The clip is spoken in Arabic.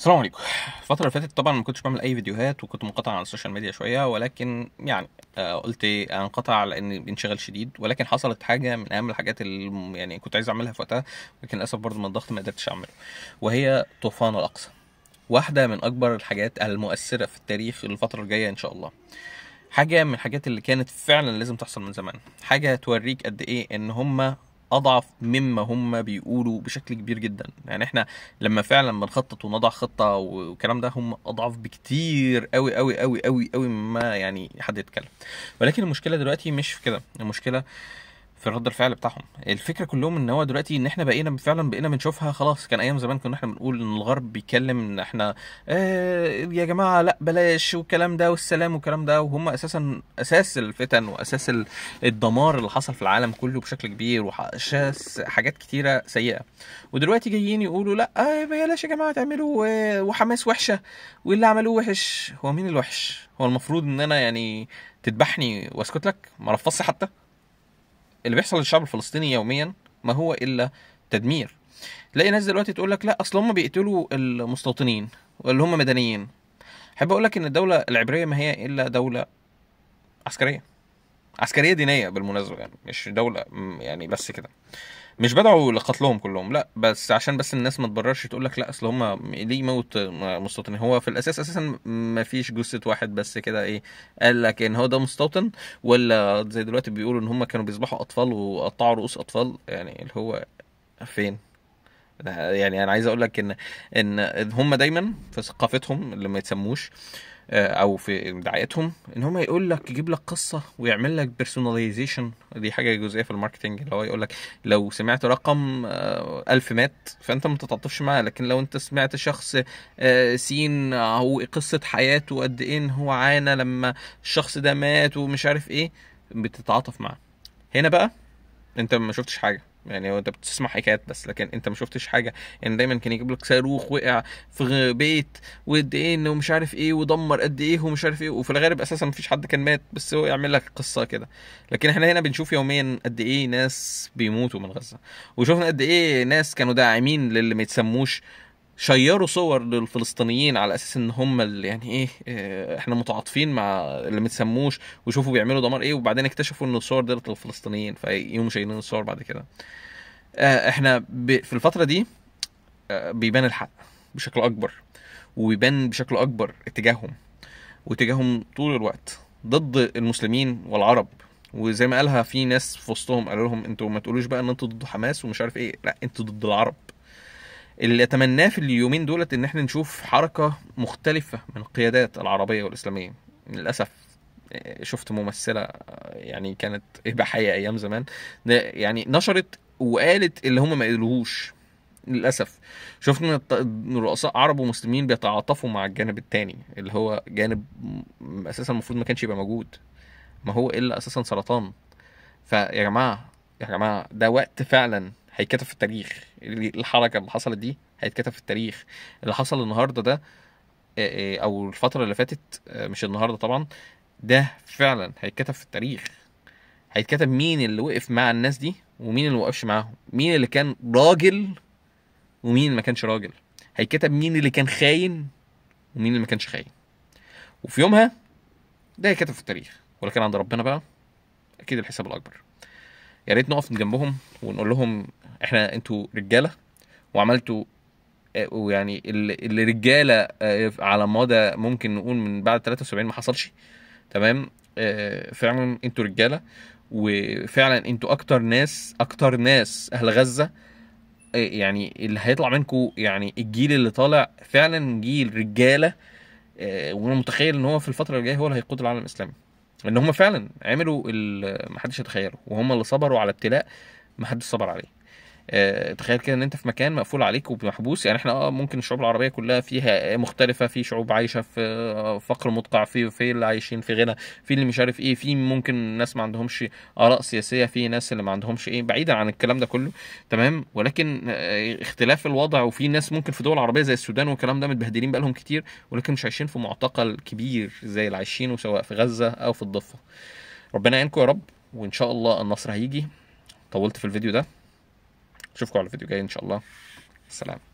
السلام عليكم الفترة اللي فاتت طبعا ما كنتش بعمل أي فيديوهات وكنت منقطع عن السوشيال ميديا شوية ولكن يعني آه، قلت إيه، أنقطع لأن بنشغل شديد ولكن حصلت حاجة من أهم الحاجات اللي يعني كنت عايز أعملها في وقتها ولكن للأسف برضه من الضغط ما قدرتش أعمله وهي طوفان الأقصى واحدة من أكبر الحاجات المؤثرة في التاريخ الفترة الجاية إن شاء الله حاجة من الحاجات اللي كانت فعلا لازم تحصل من زمان حاجة توريك قد إيه إن هما اضعف مما هم بيقولوا بشكل كبير جدا يعني احنا لما فعلا بنخطط ونضع خطه والكلام ده هم اضعف بكتير قوي قوي قوي قوي قوي مما يعني حد يتكلم ولكن المشكله دلوقتي مش في كده المشكله في رد الفعل بتاعهم الفكره كلهم ان هو دلوقتي ان احنا بقينا فعلا بقينا بنشوفها خلاص كان ايام زمان كنا احنا بنقول ان الغرب بيتكلم ان احنا اه يا جماعه لا بلاش والكلام ده والسلام والكلام ده وهم اساسا اساس الفتن واساس الدمار اللي حصل في العالم كله بشكل كبير وشاس حاجات كتيره سيئه ودلوقتي جايين يقولوا لا اه بلاش يا جماعه تعملوا آه، وحماس وحشه واللي عملوه وحش هو مين الوحش هو المفروض ان انا يعني تذبحني واسكت لك ما رفضش حتى اللي بيحصل للشعب الفلسطيني يوميا ما هو الا تدمير تلاقي ناس دلوقتي تقول لك لا اصل هم بيقتلوا المستوطنين اللي هم مدنيين احب اقول لك ان الدوله العبريه ما هي الا دوله عسكريه عسكريه دينيه بالمناسبه يعني مش دوله يعني بس كده مش بدعوا لقتلهم كلهم لا بس عشان بس الناس ما تبررش تقول لك لا اصل هم ليه موت مستوطن هو في الاساس اساسا ما فيش جثه واحد بس كده ايه قال لك ان هو ده مستوطن ولا زي دلوقتي بيقولوا ان هم كانوا بيذبحوا اطفال وقطعوا رؤوس اطفال يعني اللي هو فين يعني انا عايز اقول لك ان ان هم دايما في ثقافتهم اللي ما يتسموش آه، او في دعايتهم ان هم يقول لك يجيب لك قصه ويعمل لك بيرسوناليزيشن دي حاجه جزئيه في الماركتنج اللي هو يقول لك لو سمعت رقم آه، ألف مات فانت ما تتعاطفش معاه لكن لو انت سمعت شخص آه، سين او قصه حياته قد ايه هو عانى لما الشخص ده مات ومش عارف ايه بتتعاطف معاه هنا بقى انت ما شفتش حاجه يعني انت بتسمع حكايات بس لكن انت ما شفتش حاجه يعني دايما كان يجيب لك صاروخ وقع في بيت وقد ايه انه مش عارف ايه ودمر قد ايه ومش عارف ايه وفي الغالب اساسا مفيش حد كان مات بس هو يعمل لك قصه كده لكن احنا هنا بنشوف يوميا قد ايه ناس بيموتوا من غزه وشوفنا قد ايه ناس كانوا داعمين للي ما يتسموش شيروا صور للفلسطينيين على اساس ان هم اللي يعني ايه, آه، احنا متعاطفين مع اللي ما وشوفوا بيعملوا دمار ايه وبعدين اكتشفوا ان الصور دي للفلسطينيين فيقوموا شايلين الصور بعد كده آه، احنا في الفتره دي آه، بيبان الحق بشكل اكبر وبيبان بشكل اكبر اتجاههم واتجاههم طول الوقت ضد المسلمين والعرب وزي ما قالها في ناس في وسطهم قالوا لهم انتوا ما تقولوش بقى ان انتوا ضد حماس ومش عارف ايه لا انتوا ضد العرب اللي اتمناه في اليومين دولت ان احنا نشوف حركه مختلفه من القيادات العربيه والاسلاميه للاسف آه، شفت ممثله آه، يعني كانت اباحيه ايام زمان يعني نشرت وقالت اللي هم ما قالوهوش للاسف شفنا رؤساء عرب ومسلمين بيتعاطفوا مع الجانب الثاني اللي هو جانب اساسا المفروض ما كانش يبقى موجود ما هو الا اساسا سرطان فيا جماعه يا جماعه ده وقت فعلا هيتكتب في التاريخ الحركه اللي حصلت دي هيتكتب في التاريخ اللي حصل النهارده ده او الفتره اللي فاتت مش النهارده طبعا ده فعلا هيتكتب في التاريخ هيتكتب مين اللي وقف مع الناس دي ومين اللي وقفش معاهم مين اللي كان راجل ومين اللي ما كانش راجل هيتكتب مين اللي كان خاين ومين اللي ما كانش خاين وفي يومها ده هيتكتب في التاريخ ولكن عند ربنا بقى اكيد الحساب الاكبر يا ريت نقف جنبهم ونقول لهم احنا انتوا رجاله وعملتوا آه، ويعني اللي رجاله آه، على مدى ممكن نقول من بعد 73 ما حصلش تمام آه، فعلا انتوا رجاله وفعلا انتوا اكتر ناس اكتر ناس اهل غزه يعني اللي هيطلع منكم يعني الجيل اللي طالع فعلا جيل رجاله وانا متخيل ان هو في الفتره اللي جايه هو اللي هيقود العالم الاسلامي ان هم فعلا عملوا اللي محدش يتخيله وهم اللي صبروا على ابتلاء محدش صبر عليه آه، تخيل كده ان انت في مكان مقفول عليك ومحبوس يعني احنا اه ممكن الشعوب العربيه كلها فيها مختلفه في شعوب عايشه في آه، فقر مدقع في في اللي عايشين في غنى في اللي مش عارف ايه في ممكن ناس ما عندهمش اراء سياسيه في ناس اللي ما عندهمش ايه بعيدا عن الكلام ده كله تمام ولكن آه، اختلاف الوضع وفي ناس ممكن في دول عربيه زي السودان والكلام ده متبهدلين بقالهم كتير ولكن مش عايشين في معتقل كبير زي اللي عايشينه سواء في غزه او في الضفه ربنا يعينكم يا رب وان شاء الله النصر هيجي طولت في الفيديو ده اشوفكم على الفيديو الجاي ان شاء الله سلام